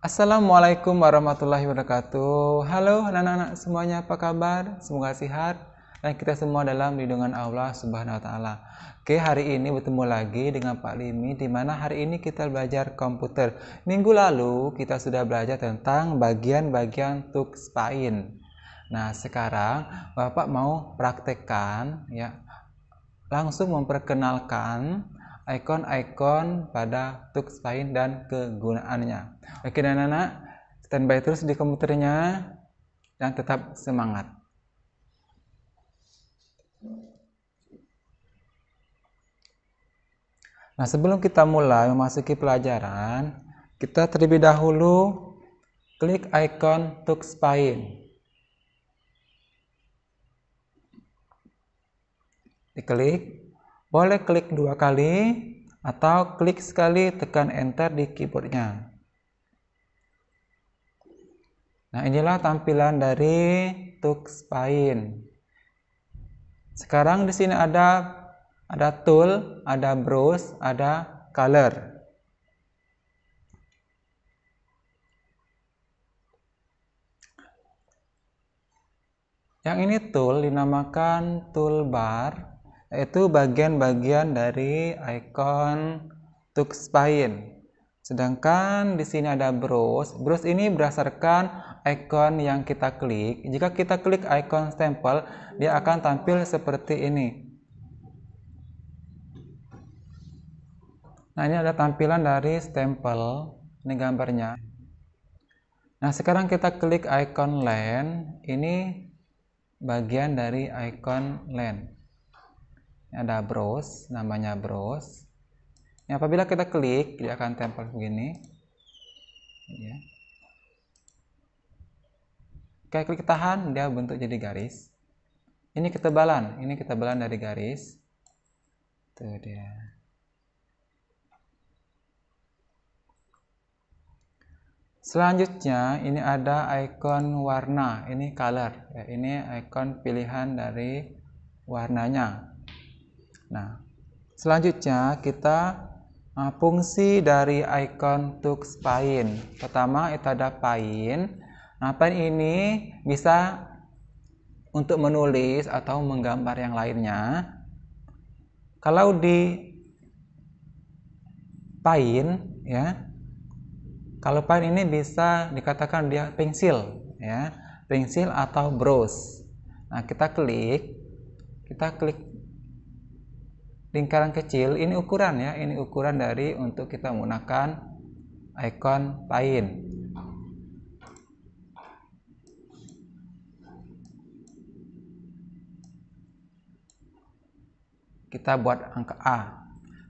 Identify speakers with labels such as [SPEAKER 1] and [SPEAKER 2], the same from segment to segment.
[SPEAKER 1] Assalamualaikum warahmatullahi wabarakatuh. Halo anak-anak semuanya, apa kabar? Semoga sehat dan kita semua dalam lindungan Allah Subhanahu wa taala. Oke, hari ini bertemu lagi dengan Pak Limi di mana hari ini kita belajar komputer. Minggu lalu kita sudah belajar tentang bagian-bagian tuk spain. Nah, sekarang Bapak mau praktekkan ya langsung memperkenalkan ikon-ikon pada tux lain dan kegunaannya. Oke dan anak, standby terus di komputernya dan tetap semangat. Nah, sebelum kita mulai memasuki pelajaran, kita terlebih dahulu klik ikon Tuxpaint. Diklik boleh klik dua kali atau klik sekali tekan enter di keyboardnya. Nah inilah tampilan dari Tux Paint. Sekarang di sini ada ada tool, ada browse, ada color. Yang ini tool dinamakan toolbar yaitu bagian-bagian dari icon Spine. Sedangkan di sini ada browse. Browse ini berdasarkan icon yang kita klik. Jika kita klik icon stempel, dia akan tampil seperti ini. Nah, ini ada tampilan dari stempel. Ini gambarnya. Nah, sekarang kita klik icon land. Ini bagian dari icon land ada browse namanya browse ya, apabila kita klik dia akan tempel begini ya. oke klik tahan dia bentuk jadi garis ini ketebalan ini ketebalan dari garis itu dia Selanjutnya ini ada icon warna, ini color. Ya, ini icon pilihan dari warnanya. Nah, selanjutnya kita uh, fungsi dari icon tux pain. Pertama itu ada pain. Nah, pain ini bisa untuk menulis atau menggambar yang lainnya. Kalau di pain ya. Kalau pain ini bisa dikatakan dia pensil ya, pensil atau brush. Nah, kita klik kita klik lingkaran kecil ini ukuran ya ini ukuran dari untuk kita menggunakan icon lain kita buat angka A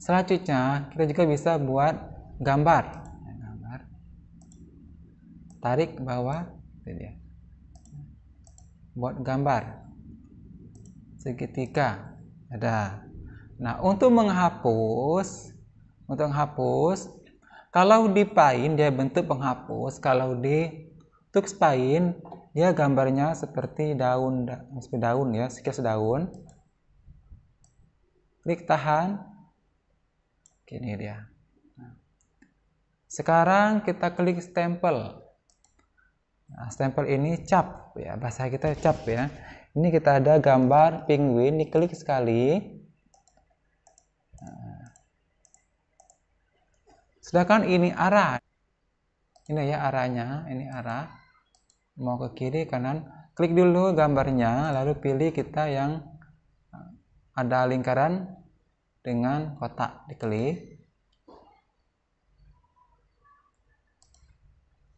[SPEAKER 1] selanjutnya kita juga bisa buat gambar nah, gambar tarik bawah dia buat gambar segitiga ada Nah, untuk menghapus, untuk menghapus, kalau di pain dia bentuk penghapus, kalau di Tux pain dia gambarnya seperti daun, seperti daun ya, sekilas daun. Klik tahan. Oke, ini dia. Nah, sekarang kita klik stempel. Nah, stempel ini cap ya, bahasa kita cap ya. Ini kita ada gambar penguin, diklik sekali. Sedangkan ini arah. Ini ya arahnya, ini arah. Mau ke kiri, kanan. Klik dulu gambarnya, lalu pilih kita yang eh, ada lingkaran dengan kotak diklik.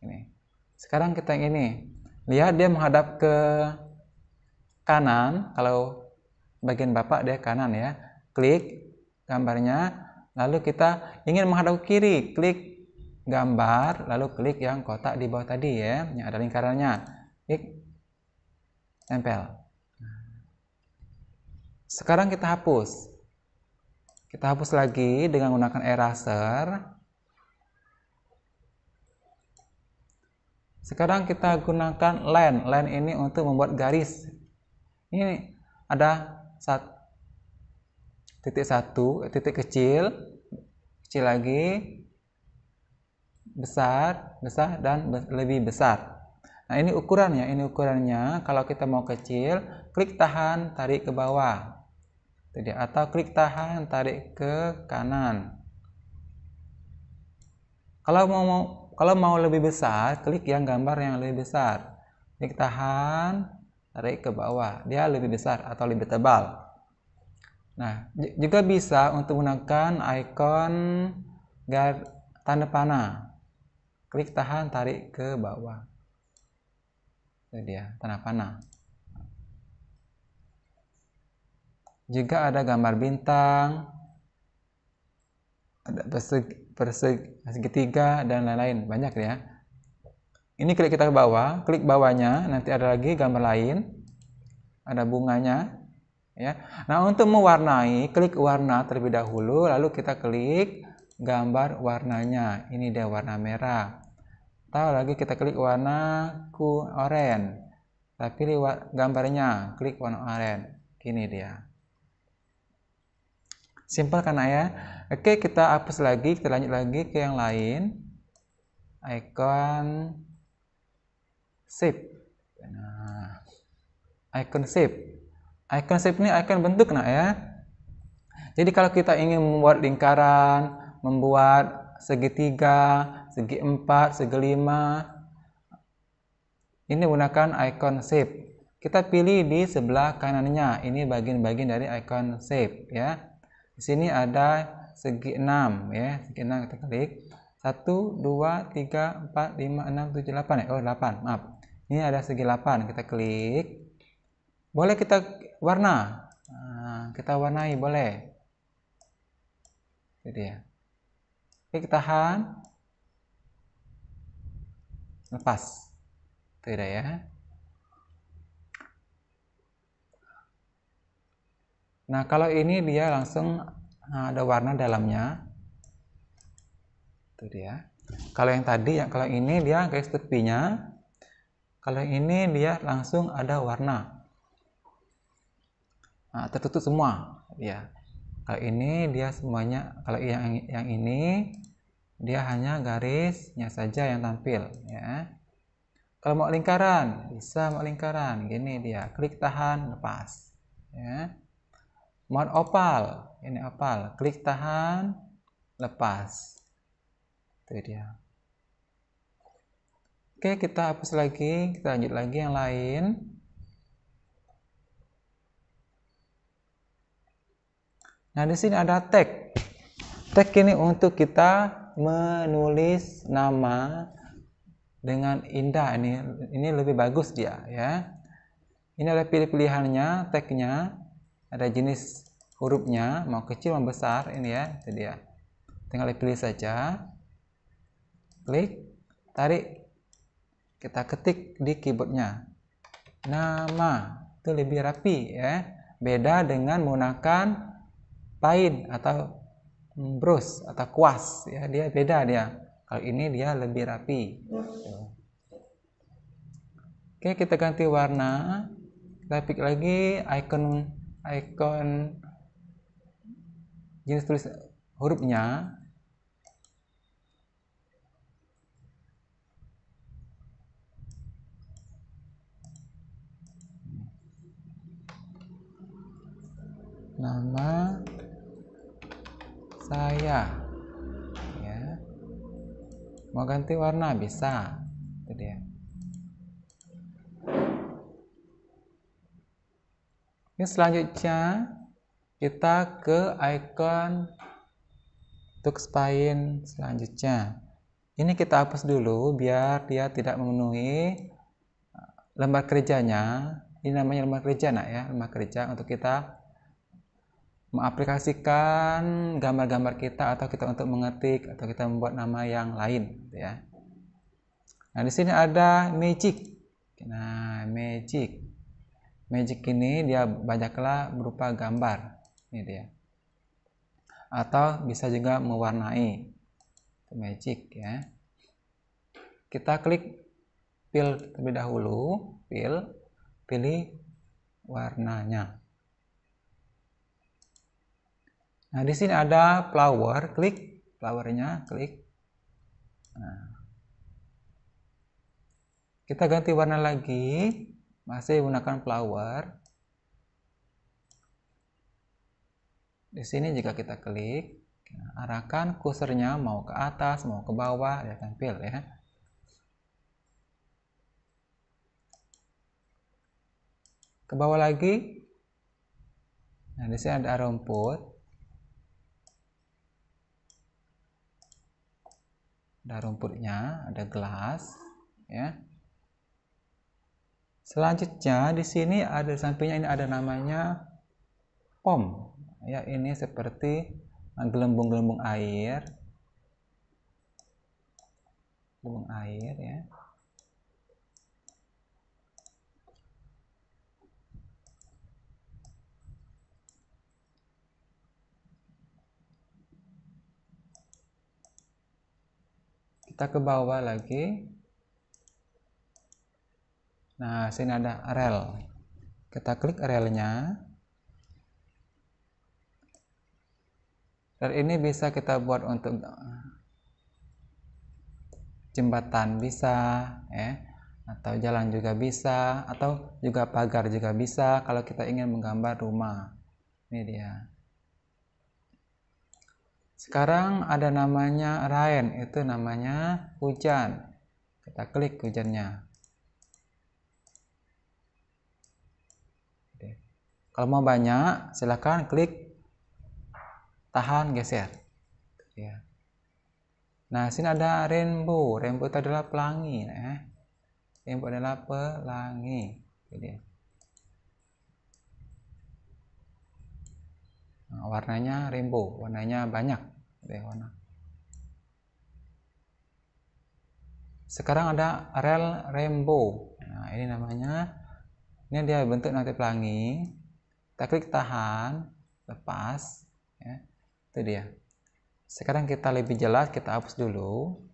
[SPEAKER 1] Ini. Sekarang kita yang ini. Lihat dia menghadap ke kanan. Kalau bagian bapak dia kanan ya. Klik gambarnya lalu kita ingin menghadap kiri klik gambar lalu klik yang kotak di bawah tadi ya yang ada lingkarannya klik tempel sekarang kita hapus kita hapus lagi dengan menggunakan eraser sekarang kita gunakan line line ini untuk membuat garis ini ada satu titik satu titik kecil kecil lagi besar besar dan lebih besar nah ini ukurannya ini ukurannya kalau kita mau kecil klik tahan tarik ke bawah jadi atau klik tahan tarik ke kanan kalau mau, mau kalau mau lebih besar klik yang gambar yang lebih besar klik tahan tarik ke bawah dia lebih besar atau lebih tebal Nah, juga bisa untuk menggunakan icon gar tanda panah. Klik tahan tarik ke bawah. Itu dia, tanda panah. Juga ada gambar bintang, ada persegi persegi segitiga dan lain-lain, banyak ya. Ini klik kita ke bawah, klik bawahnya, nanti ada lagi gambar lain. Ada bunganya, ya. Nah, untuk mewarnai, klik warna terlebih dahulu, lalu kita klik gambar warnanya. Ini dia warna merah. Tahu lagi kita klik warna ku oranye. Kita pilih gambarnya, klik warna oranye. Gini dia. simple kan ayah ya. Oke, kita hapus lagi, kita lanjut lagi ke yang lain. Icon shape. Nah, icon shape icon shape ini icon bentuk nak ya jadi kalau kita ingin membuat lingkaran membuat segitiga segi empat segi lima ini gunakan icon shape kita pilih di sebelah kanannya ini bagian-bagian dari icon shape ya di sini ada segi enam ya segi enam kita klik Satu, dua, tiga, empat, lima, enam, tujuh, delapan. ya oh 8 maaf ini ada segi delapan. kita klik boleh kita warna ah, kita warnai boleh ya ya, kita tahan lepas tidak ya nah kalau ini dia langsung ah, ada warna dalamnya itu dia kalau yang tadi yang kalau ini dia garis tepinya kalau ini dia langsung ada warna nah, tertutup semua ya kalau ini dia semuanya kalau yang yang ini dia hanya garisnya saja yang tampil ya kalau mau lingkaran bisa mau lingkaran gini dia klik tahan lepas ya mau opal ini opal klik tahan lepas itu dia oke kita hapus lagi kita lanjut lagi yang lain Nah, di sini ada tag. Tag ini untuk kita menulis nama dengan indah ini ini lebih bagus dia ya ini ada pilih-pilihannya tagnya ada jenis hurufnya mau kecil mau besar ini ya itu dia tinggal dipilih saja klik tarik kita ketik di keyboardnya nama itu lebih rapi ya beda dengan menggunakan lain atau hmm, brush atau kuas ya dia beda dia kalau ini dia lebih rapi oke kita ganti warna kita pick lagi icon icon jenis tulis hurufnya nama saya ya mau ganti warna bisa itu dia ini selanjutnya kita ke icon untuk spine selanjutnya ini kita hapus dulu biar dia tidak memenuhi eh, lembar kerjanya ini namanya lembar kerja nak ya lembar kerja untuk kita mengaplikasikan gambar-gambar kita atau kita untuk mengetik atau kita membuat nama yang lain gitu ya nah di sini ada magic nah magic magic ini dia banyaklah berupa gambar ini dia atau bisa juga mewarnai magic ya kita klik fill terlebih dahulu fill, pilih warnanya Nah, di sini ada flower, klik flowernya, klik. Nah. Kita ganti warna lagi, masih menggunakan flower. Di sini jika kita klik, nah, arahkan kursornya mau ke atas, mau ke bawah, ya tampil kan, ya. Ke bawah lagi. Nah, di sini ada rumput. ada rumputnya ada gelas ya selanjutnya di sini ada sampingnya ini ada namanya pom ya ini seperti gelembung-gelembung air gelembung air ya kita ke bawah lagi nah sini ada rel kita klik relnya dan ini bisa kita buat untuk eh, jembatan bisa ya atau jalan juga bisa atau juga pagar juga bisa kalau kita ingin menggambar rumah ini dia sekarang ada namanya rain, itu namanya hujan. Kita klik hujannya. Kalau mau banyak, silahkan klik tahan geser. Ya. Nah, sini ada rainbow. Rainbow itu adalah pelangi. Ya. Rainbow adalah pelangi. Jadi, warnanya rainbow warnanya banyak warna sekarang ada rel rainbow nah ini namanya ini dia bentuk nanti pelangi kita klik tahan lepas ya. itu dia sekarang kita lebih jelas kita hapus dulu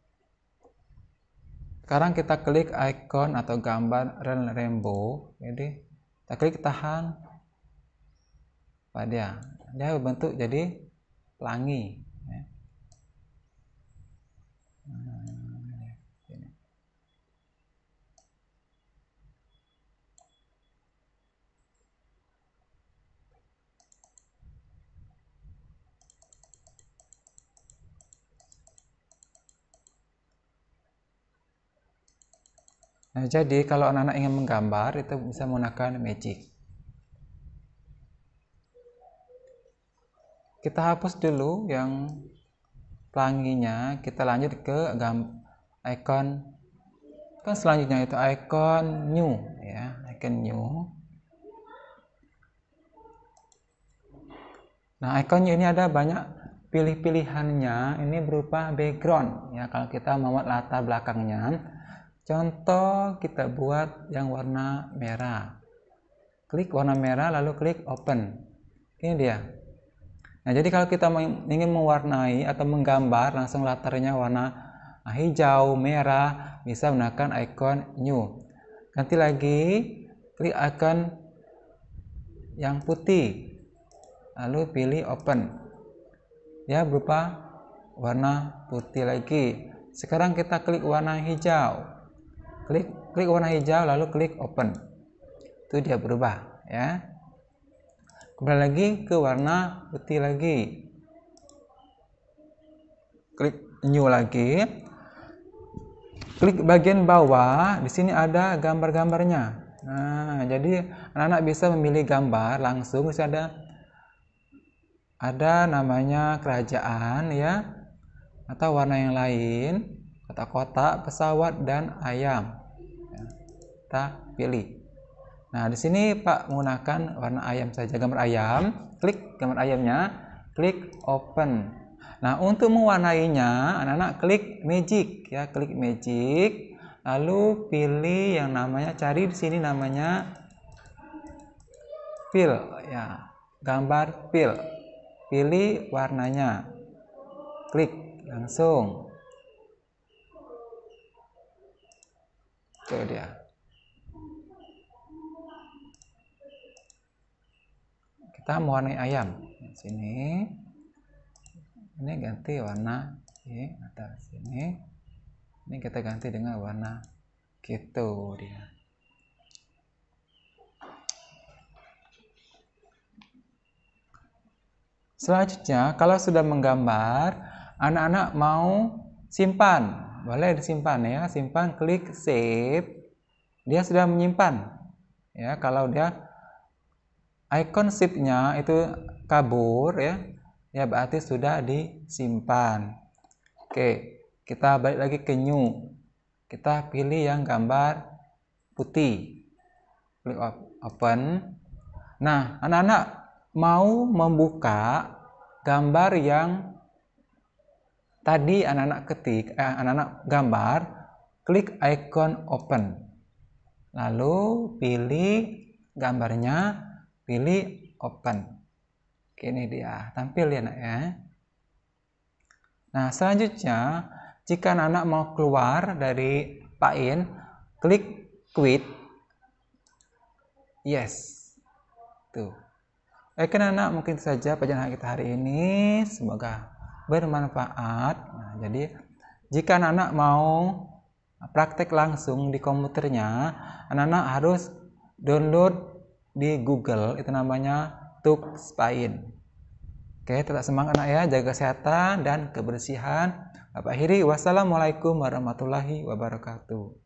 [SPEAKER 1] sekarang kita klik icon atau gambar rel rainbow jadi kita klik tahan pak dia dia berbentuk jadi pelangi ya. Nah, jadi kalau anak-anak ingin menggambar itu bisa menggunakan magic. kita hapus dulu yang pelanginya kita lanjut ke icon kan selanjutnya itu icon new ya icon new nah icon new ini ada banyak pilih-pilihannya ini berupa background ya kalau kita mau latar belakangnya contoh kita buat yang warna merah klik warna merah lalu klik open ini dia Nah, jadi kalau kita ingin mewarnai atau menggambar langsung latarnya warna ah, hijau, merah, bisa gunakan icon new. Ganti lagi, klik icon yang putih. Lalu pilih open. Ya, berupa warna putih lagi. Sekarang kita klik warna hijau. Klik klik warna hijau lalu klik open. Itu dia berubah, ya kembali lagi ke warna putih lagi klik new lagi klik bagian bawah di sini ada gambar-gambarnya nah jadi anak-anak bisa memilih gambar langsung bisa ada ada namanya kerajaan ya atau warna yang lain kotak-kotak, pesawat dan ayam ya, kita pilih Nah, di sini Pak menggunakan warna ayam saja, gambar ayam, klik gambar ayamnya, klik open. Nah, untuk mewarnainya, anak-anak klik magic ya, klik magic, lalu pilih yang namanya cari di sini namanya fill ya, gambar fill. Pilih warnanya. Klik langsung. Itu dia. kita mewarnai ayam sini ini ganti warna ini atas sini ini kita ganti dengan warna gitu dia selanjutnya kalau sudah menggambar anak-anak mau simpan boleh disimpan ya simpan klik save dia sudah menyimpan ya kalau dia icon sipnya itu kabur ya ya berarti sudah disimpan oke kita balik lagi ke new kita pilih yang gambar putih klik open nah anak-anak mau membuka gambar yang tadi anak-anak ketik eh, anak-anak gambar klik icon open lalu pilih gambarnya pilih open Oke, ini dia tampil ya nak ya nah selanjutnya jika anak mau keluar dari pain klik quit yes tuh Oke anak mungkin saja pelajaran kita hari ini semoga bermanfaat nah, jadi jika anak-anak mau praktek langsung di komputernya anak-anak harus download di Google itu namanya Tuk Spain. Oke, tetap semangat anak ya, jaga kesehatan dan kebersihan. Bapak Hiri wassalamualaikum warahmatullahi wabarakatuh.